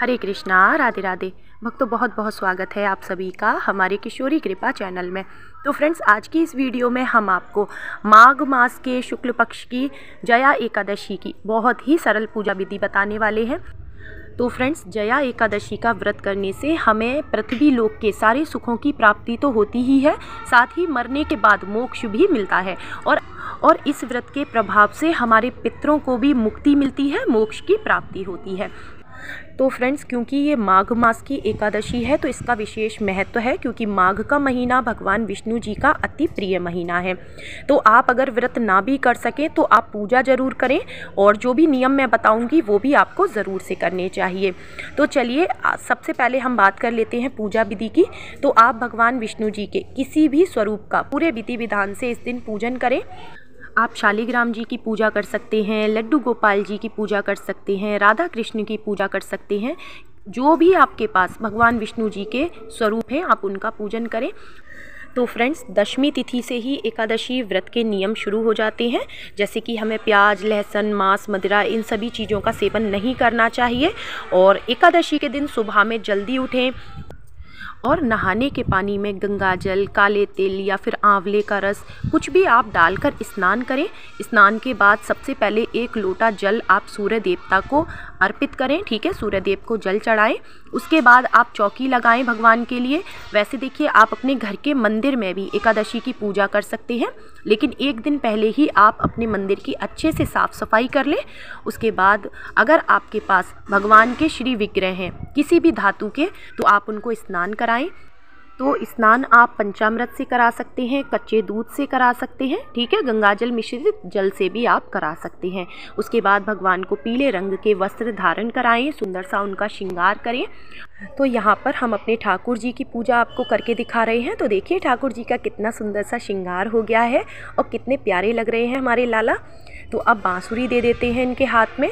हरे कृष्णा राधे राधे भक्तों बहुत बहुत स्वागत है आप सभी का हमारे किशोरी कृपा चैनल में तो फ्रेंड्स आज की इस वीडियो में हम आपको माघ मास के शुक्ल पक्ष की जया एकादशी की बहुत ही सरल पूजा विधि बताने वाले हैं तो फ्रेंड्स जया एकादशी का व्रत करने से हमें पृथ्वी लोक के सारे सुखों की प्राप्ति तो होती ही है साथ ही मरने के बाद मोक्ष भी मिलता है और और इस व्रत के प्रभाव से हमारे पितरों को भी मुक्ति मिलती है मोक्ष की प्राप्ति होती है तो फ्रेंड्स क्योंकि ये माघ मास की एकादशी है तो इसका विशेष महत्व है क्योंकि माघ का महीना भगवान विष्णु जी का अति प्रिय महीना है तो आप अगर व्रत ना भी कर सकें तो आप पूजा ज़रूर करें और जो भी नियम मैं बताऊँगी वो भी आपको ज़रूर से करने चाहिए तो चलिए सबसे पहले हम बात कर लेते हैं पूजा विधि की तो आप भगवान विष्णु जी के किसी भी स्वरूप का पूरे विधि विधान से इस दिन पूजन करें आप शालीग्राम जी की पूजा कर सकते हैं लड्डू गोपाल जी की पूजा कर सकते हैं राधा कृष्ण की पूजा कर सकते हैं जो भी आपके पास भगवान विष्णु जी के स्वरूप हैं आप उनका पूजन करें तो फ्रेंड्स दशमी तिथि से ही एकादशी व्रत के नियम शुरू हो जाते हैं जैसे कि हमें प्याज लहसुन मांस मदिरा इन सभी चीज़ों का सेवन नहीं करना चाहिए और एकादशी के दिन सुबह में जल्दी उठें और नहाने के पानी में गंगा जल काले तिल या फिर आंवले का रस कुछ भी आप डालकर स्नान करें स्नान के बाद सबसे पहले एक लोटा जल आप सूर्य देवता को अर्पित करें ठीक है सूर्य देव को जल चढ़ाएं उसके बाद आप चौकी लगाएं भगवान के लिए वैसे देखिए आप अपने घर के मंदिर में भी एकादशी की पूजा कर सकते हैं लेकिन एक दिन पहले ही आप अपने मंदिर की अच्छे से साफ़ सफाई कर लें उसके बाद अगर आपके पास भगवान के श्री विग्रह हैं किसी भी धातु के तो आप उनको स्नान कराएँ तो स्नान आप पंचामृत से करा सकते हैं कच्चे दूध से करा सकते हैं ठीक है गंगाजल मिश्रित जल से भी आप करा सकते हैं उसके बाद भगवान को पीले रंग के वस्त्र धारण कराएं सुंदर सा उनका श्रृंगार करें तो यहाँ पर हम अपने ठाकुर जी की पूजा आपको करके दिखा रहे हैं तो देखिए ठाकुर जी का कितना सुंदर सा श्रृंगार हो गया है और कितने प्यारे लग रहे हैं हमारे लाला तो अब बाँसुरी दे देते हैं इनके हाथ में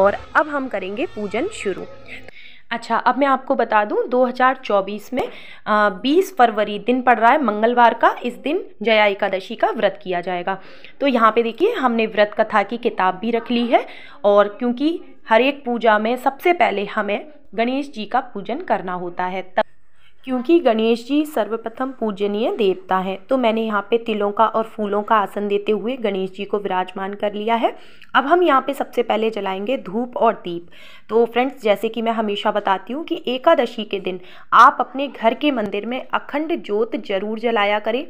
और अब हम करेंगे पूजन शुरू अच्छा अब मैं आपको बता दूं 2024 में आ, 20 फरवरी दिन पड़ रहा है मंगलवार का इस दिन जया एकादशी का व्रत किया जाएगा तो यहाँ पे देखिए हमने व्रत कथा की किताब भी रख ली है और क्योंकि हर एक पूजा में सबसे पहले हमें गणेश जी का पूजन करना होता है तब क्योंकि गणेश जी सर्वप्रथम पूजनीय देवता हैं तो मैंने यहाँ पे तिलों का और फूलों का आसन देते हुए गणेश जी को विराजमान कर लिया है अब हम यहाँ पे सबसे पहले जलाएंगे धूप और दीप तो फ्रेंड्स जैसे कि मैं हमेशा बताती हूँ कि एकादशी के दिन आप अपने घर के मंदिर में अखंड ज्योत जरूर जलाया करें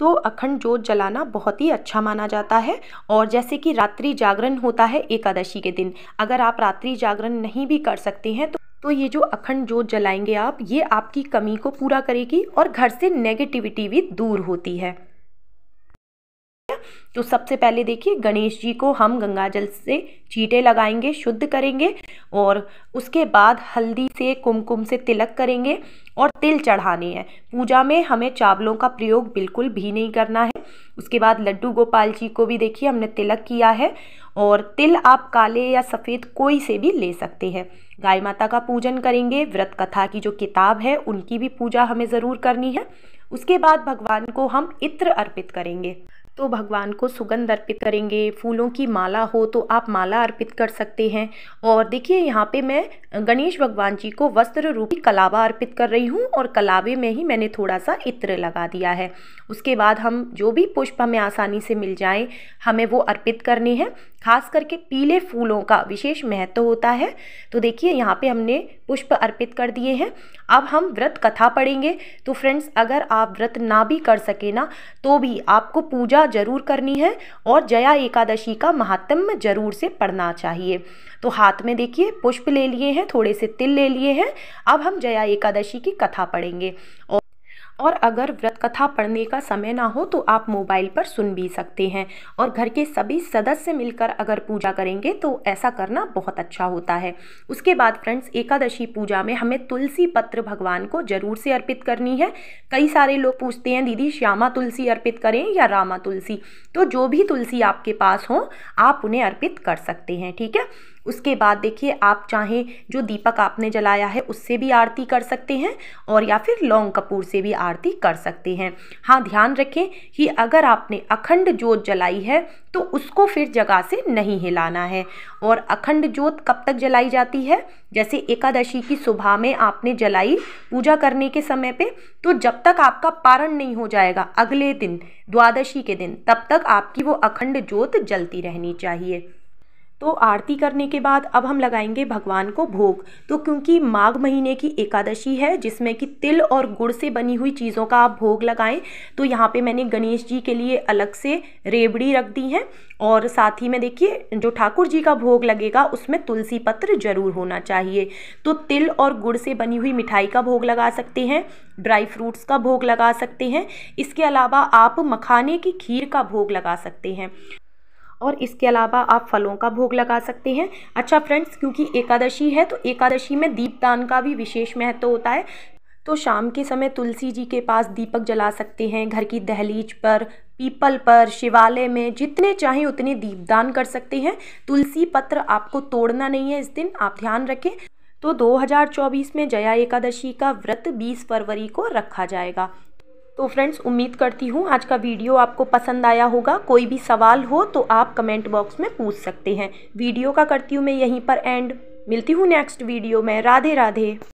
तो अखंड जोत जलाना बहुत ही अच्छा माना जाता है और जैसे कि रात्रि जागरण होता है एकादशी के दिन अगर आप रात्रि जागरण नहीं भी कर सकते हैं तो तो ये जो अखंड जोत जलाएंगे आप ये आपकी कमी को पूरा करेगी और घर से नेगेटिविटी भी दूर होती है तो सबसे पहले देखिए गणेश जी को हम गंगा जल से चीटे लगाएंगे शुद्ध करेंगे और उसके बाद हल्दी से कुमकुम से तिलक करेंगे और तिल चढ़ाने हैं पूजा में हमें चावलों का प्रयोग बिल्कुल भी नहीं करना है उसके बाद लड्डू गोपाल जी को भी देखिए हमने तिलक किया है और तिल आप काले या सफ़ेद कोई से भी ले सकते हैं गाय माता का पूजन करेंगे व्रत कथा की जो किताब है उनकी भी पूजा हमें ज़रूर करनी है उसके बाद भगवान को हम इत्र अर्पित करेंगे तो भगवान को सुगंध अर्पित करेंगे फूलों की माला हो तो आप माला अर्पित कर सकते हैं और देखिए यहाँ पे मैं गणेश भगवान जी को वस्त्र रूपी कलावा अर्पित कर रही हूँ और कलावे में ही मैंने थोड़ा सा इत्र लगा दिया है उसके बाद हम जो भी पुष्प हमें आसानी से मिल जाए हमें वो अर्पित करने हैं खास करके पीले फूलों का विशेष महत्व होता है तो देखिए यहाँ पे हमने पुष्प अर्पित कर दिए हैं अब हम व्रत कथा पढ़ेंगे तो फ्रेंड्स अगर आप व्रत ना भी कर सके ना तो भी आपको पूजा जरूर करनी है और जया एकादशी का महात्म्य जरूर से पढ़ना चाहिए तो हाथ में देखिए पुष्प ले लिए हैं थोड़े से तिल ले लिए हैं अब हम जया एकादशी की कथा पढ़ेंगे और और अगर व्रत कथा पढ़ने का समय ना हो तो आप मोबाइल पर सुन भी सकते हैं और घर के सभी सदस्य मिलकर अगर पूजा करेंगे तो ऐसा करना बहुत अच्छा होता है उसके बाद फ्रेंड्स एकादशी पूजा में हमें तुलसी पत्र भगवान को जरूर से अर्पित करनी है कई सारे लोग पूछते हैं दीदी श्यामा तुलसी अर्पित करें या रामा तुलसी तो जो भी तुलसी आपके पास हो आप उन्हें अर्पित कर सकते हैं ठीक है उसके बाद देखिए आप चाहें जो दीपक आपने जलाया है उससे भी आरती कर सकते हैं और या फिर लौंग कपूर से भी आरती कर सकते हैं हाँ ध्यान रखें कि अगर आपने अखंड जोत जलाई है तो उसको फिर जगह से नहीं हिलाना है और अखंड जोत कब तक जलाई जाती है जैसे एकादशी की सुबह में आपने जलाई पूजा करने के समय पे तो जब तक आपका पारण नहीं हो जाएगा अगले दिन द्वादशी के दिन तब तक आपकी वो अखंड जोत जलती रहनी चाहिए तो आरती करने के बाद अब हम लगाएंगे भगवान को भोग तो क्योंकि माघ महीने की एकादशी है जिसमें कि तिल और गुड़ से बनी हुई चीज़ों का आप भोग लगाएं तो यहाँ पे मैंने गणेश जी के लिए अलग से रेबड़ी रख दी है और साथ ही में देखिए जो ठाकुर जी का भोग लगेगा उसमें तुलसी पत्र ज़रूर होना चाहिए तो तिल और गुड़ से बनी हुई मिठाई का भोग लगा सकते हैं ड्राई फ्रूट्स का भोग लगा सकते हैं इसके अलावा आप मखाने की खीर का भोग लगा सकते हैं और इसके अलावा आप फलों का भोग लगा सकते हैं अच्छा फ्रेंड्स क्योंकि एकादशी है तो एकादशी में दीपदान का भी विशेष महत्व होता है तो शाम के समय तुलसी जी के पास दीपक जला सकते हैं घर की दहलीज पर पीपल पर शिवालय में जितने चाहें उतने दीपदान कर सकते हैं तुलसी पत्र आपको तोड़ना नहीं है इस दिन आप ध्यान रखें तो 2024 में जया एकादशी का व्रत 20 फरवरी को रखा जाएगा तो फ्रेंड्स उम्मीद करती हूँ आज का वीडियो आपको पसंद आया होगा कोई भी सवाल हो तो आप कमेंट बॉक्स में पूछ सकते हैं वीडियो का करती हूँ मैं यहीं पर एंड मिलती हूँ नेक्स्ट वीडियो में राधे राधे